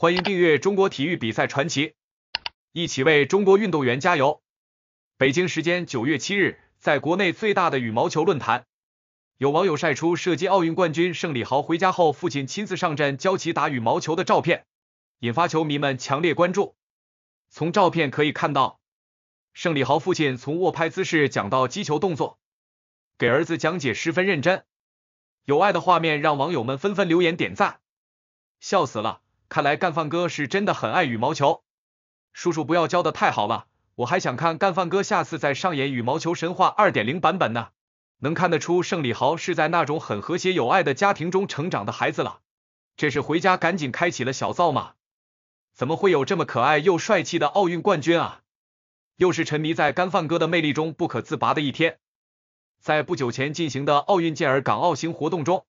欢迎订阅《中国体育比赛传奇》，一起为中国运动员加油！北京时间九月七日，在国内最大的羽毛球论坛，有网友晒出射击奥运冠军盛李豪回家后，父亲亲自上阵教其打羽毛球的照片，引发球迷们强烈关注。从照片可以看到，盛李豪父亲从握拍姿势讲到击球动作，给儿子讲解十分认真，有爱的画面让网友们纷纷留言点赞，笑死了！看来干饭哥是真的很爱羽毛球，叔叔不要教的太好了，我还想看干饭哥下次再上演羽毛球神话二点零版本呢。能看得出盛李豪是在那种很和谐有爱的家庭中成长的孩子了。这是回家赶紧开启了小灶吗？怎么会有这么可爱又帅气的奥运冠军啊？又是沉迷在干饭哥的魅力中不可自拔的一天。在不久前进行的奥运健儿港澳行活动中。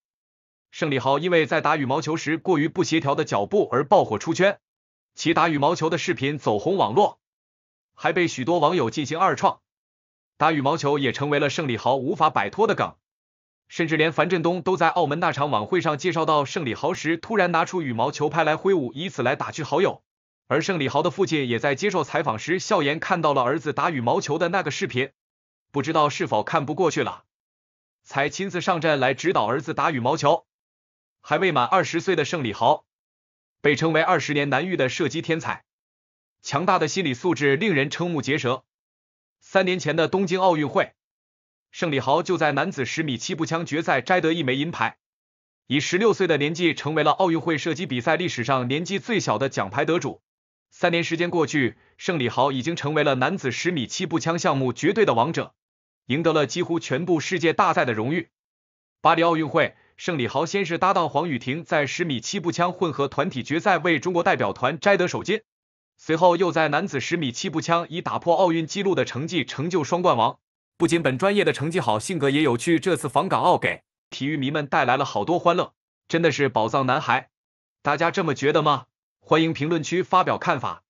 盛李豪因为在打羽毛球时过于不协调的脚步而爆火出圈，其打羽毛球的视频走红网络，还被许多网友进行二创，打羽毛球也成为了盛李豪无法摆脱的梗。甚至连樊振东都在澳门那场晚会上介绍到盛李豪时，突然拿出羽毛球拍来挥舞，以此来打趣好友。而盛李豪的父亲也在接受采访时笑言，看到了儿子打羽毛球的那个视频，不知道是否看不过去了，才亲自上阵来指导儿子打羽毛球。还未满二十岁的盛李豪，被称为二十年难遇的射击天才，强大的心理素质令人瞠目结舌。三年前的东京奥运会，盛李豪就在男子十米气步枪决赛摘得一枚银牌，以十六岁的年纪成为了奥运会射击比赛历史上年纪最小的奖牌得主。三年时间过去，盛李豪已经成为了男子十米气步枪项目绝对的王者，赢得了几乎全部世界大赛的荣誉。巴黎奥运会。盛李豪先是搭档黄雨婷，在十米七步枪混合团体决赛为中国代表团摘得首金，随后又在男子十米七步枪以打破奥运纪录的成绩成就双冠王。不仅本专业的成绩好，性格也有趣。这次访港澳给体育迷们带来了好多欢乐，真的是宝藏男孩。大家这么觉得吗？欢迎评论区发表看法。